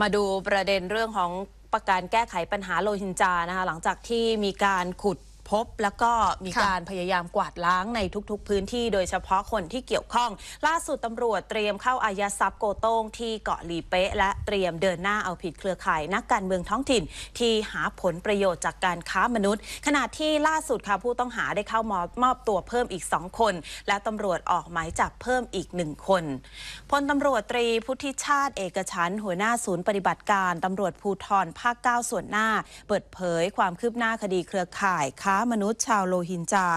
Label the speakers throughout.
Speaker 1: มาดูประเด็นเรื่องของประการแก้ไขปัญหาโลหินจานะคะหลังจากที่มีการขุดพบแล้วก็มีการพยายามกวาดล้างในทุกๆพื้นที่โดยเฉพาะคนที่เกี่ยวข้อง ล่าสุดตำรวจเตรียมเข้าอายัดทรัพย์โกโต้งที่เกาะหลีเป๊ะและเตรียมเดินหน้าเอาผิดเครือข่าย นักการเมืองท้องถิ่นที่หาผลประโยชน์จากการค้ามนุษย์ ขณะที่ล่าสุดค่ะผู้ต้องหาได้เข้ามอบมอบตัวเพิ่มอีกสองคน และตำรวจออกหมายจับเพิ่มอีกหนึ่งคนพลตำรวจตรีพุทธิชาติเอกชันหัวหน้าศูนย์ปฏิบัติการตำรวจภูทรภาค 9 ส่วนหน้า เปิดเผยความคืบหน้าคดีเครือข่ายค้าามนุษย์ชาวโลหินจา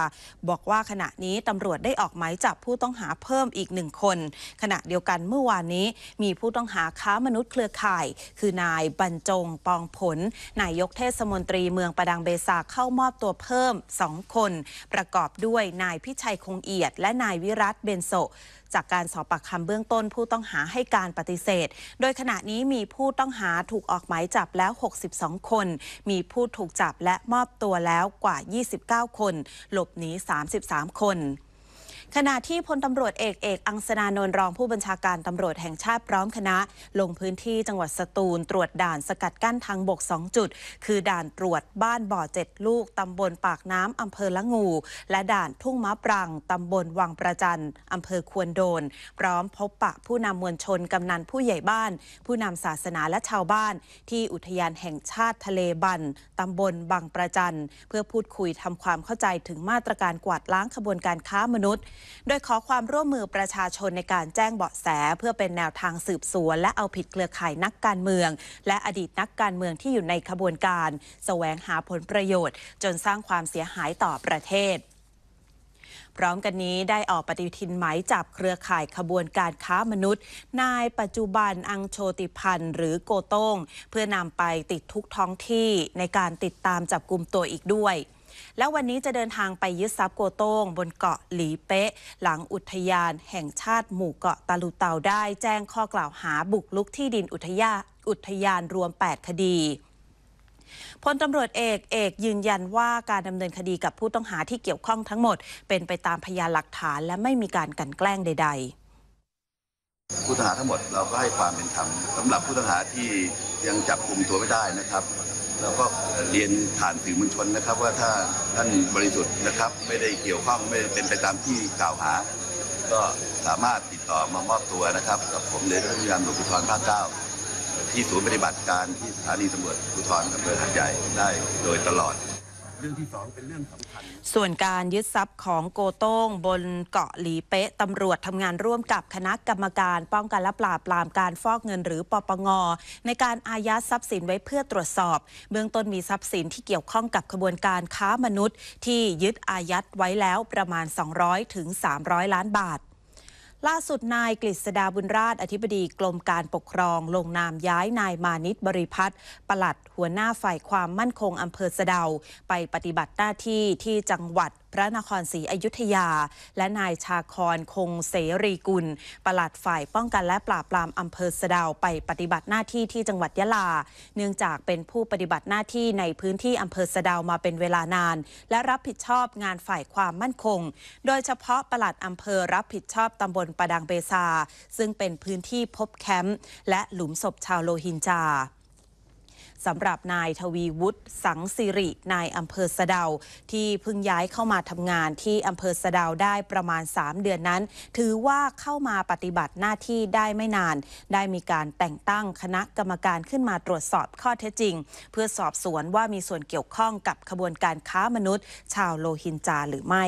Speaker 1: บอกว่าขณะนี้ตำรวจได้ออกหมายจับผู้ต้องหาเพิ่มอีกหนึ่งคน ขณะเดียวกันเมื่อวานนี้มีผู้ต้องหาค้ามนุษย์เครือข่าย คือนาย บรรจงปองผล นายกเทศมนตรีเมืองประดังเบซาเข้ามอบตัวเพิ่มสองคน ประกอบด้วยนายพิชัยคงเอียดและนายวิรัตเบนโซจากการสอบปากคำเบื้องต้นผู้ต้องหาให้การปฏิเสธ โดยขณะนี้มีผู้ต้องหาถูกออกหมายจับแล้ว 62 คน มีผู้ถูกจับและมอบตัวแล้วกว่า 29 คน หลบหนี 33 คนขณะที่พลตำรวจเอกเอกอังสนานนท์รองผู้บัญชาการตำรวจแห่งชาติพร้อมคณะ ลงพื้นที่จังหวัดสตูลตรวจด่านสกัดกั้นทางบก 2 จุด คือด่านตรวจบ้านบ่อเจ็ดลูก ตำบลปากน้ำอำเภอละงูและด่านทุ่งมะปรางตำบลวังประจันอำเภอควรโดนพร้อมพบปะผู้นำมวลชนกำนันผู้ใหญ่บ้าน ผู้นำศาสนาและชาวบ้าน ที่อุทยานแห่งชาติทะเลบัน ตำบลบางประจันเพื่อพูดคุยทำความเข้าใจถึงมาตรการกวาดล้างขบวนการค้ามนุษย์โดยขอความร่วมมือประชาชนในการแจ้งเบาะแสเพื่อเป็นแนวทางสืบสวน และเอาผิดเครือข่ายนักการเมือง และอดีตนักการเมืองที่อยู่ในขบวนการสแสวงหาผลประโยชน์ จนสร้างความเสียหายต่อประเทศพร้อมกันนี้ได้ออกปฏิทินหมายจับเครือข่ายขบวนการค้ามนุษย์ นายปัจจุบันอังโชติพันธ์หรือโกโต้งเพื่อนำไปติดทุกท้องที่ในการติดตามจับกลุ่มตัวอีกด้วยและวันนี้จะเดินทางไปยึดทรัพย์โกโต้ง บนเกาะหลีเป๊ะหลังอุทยาน แห่งชาติหมู่เกาะตาลูเตาได้ แจ้งข้อกล่าวหาบุกลุกที่ดินอุทยาอุทยานรวม8คดีพลตำรวจเอกเอกยืนยันว่าการดำเนินคดีกับผู้ต้องหาที่เกี่ยวข้องทั้งหมด เป็นไปตามพยานหลักฐานและไม่มีการกันแกล้งใด
Speaker 2: ๆ ผู้ต้องหาทั้งหมดเราก็ให้ความเป็นธรรมสำหรับผู้ต้องหาที่ยังจับกลุ่มตัวไม่ได้นะครับลราก็เรียนผ่านสื่อมวลชนนะครับ ว่าถ้าท่านบริสุทธิ์นะครับไม่ได้เกี่ยวข้องไม่เป็นไปตามที่กล่าวหา ก็สามารถติดต่อมามอบตัวนะครับ กับผมเลยทุกยามตำรวจภูธรภาคเก้า ที่ศูนย์ปฏิบัติการที่สถานีตำรวจภูธรอำเภอหาดใหญ่ได้โดยตลอดส่
Speaker 1: ส่วนการยึดทรัพย์ของโกโต้งบนเกาะหลีเป๊ะตำรวจทำงานร่วมกับคณะกรรมการป้องกันและปราบปรามการฟอกเงินหรือปปงในการอายัดทรัพย์สินไว้เพื่อตรวจสอบเบื้องต้นมีทรัพย์สินที่เกี่ยวข้องกับขบวนการค้ามนุษย์ที่ยึดอายัดไว้แล้วประมาณ 200ถึง300 ล้านบาทล่าสุดนายกฤษดาบุญราชอธิบดีกรมการปกครองลงนามย้ายนายมานิตบริพัตรปลัดหัวหน้าฝ่ายความมั่นคงอำเภอสะเดา ไปปฏิบัติหน้าที่ที่จังหวัดพระนครศรีอยุธยา และนายชาคอนคงเสรีกุลปลัดฝ่ายป้องกันและปราบปรามอำเภอสะดาวไปปฏิบัติหน้าที่ ที่จังหวัดยะลา เนื่องจากเป็นผู้ปฏิบัติหน้าที่ในพื้นที่อำเภอสะดาวมาเป็นเวลานาน และรับผิดชอบงานฝ่ายความมั่นคง โดยเฉพาะปลัดอำเภอรับผิดชอบตำบลประดังเบซา ซึ่งเป็นพื้นที่พบแคมป์และหลุมศพชาวโลหินจาสำหรับนายทวีวุฒิสังสิรินาย อำเภอสะเดา ที่เพิ่งย้ายเข้ามาทำงานที่อำเภอสะเดาได้ประมาณ 3 เดือนนั้น ถือว่าเข้ามาปฏิบัติหน้าที่ได้ไม่นาน ได้มีการแต่งตั้งคณะกรรมการขึ้นมาตรวจสอบข้อเท็จจริง เพื่อสอบสวนว่ามีส่วนเกี่ยวข้องกับขบวนการค้ามนุษย์ ชาวโลหินจาหรือไม่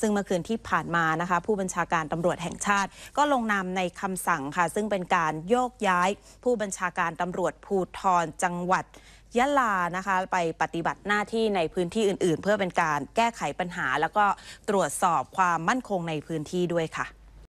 Speaker 1: ซึ่งเมื่อคืนที่ผ่านมานะคะ ผู้บัญชาการตำรวจแห่งชาติก็ลงนามในคำสั่งค่ะซึ่งเป็นการโยกย้าย ผู้บัญชาการตำรวจภูทรจังหวัดยะลานะคะ ไปปฏิบัติหน้าที่ในพื้นที่อื่น ๆ เพื่อเป็นการแก้ไขปัญหา แล้วก็ตรวจสอบความมั่นคงในพื้นที่ด้วยค่ะ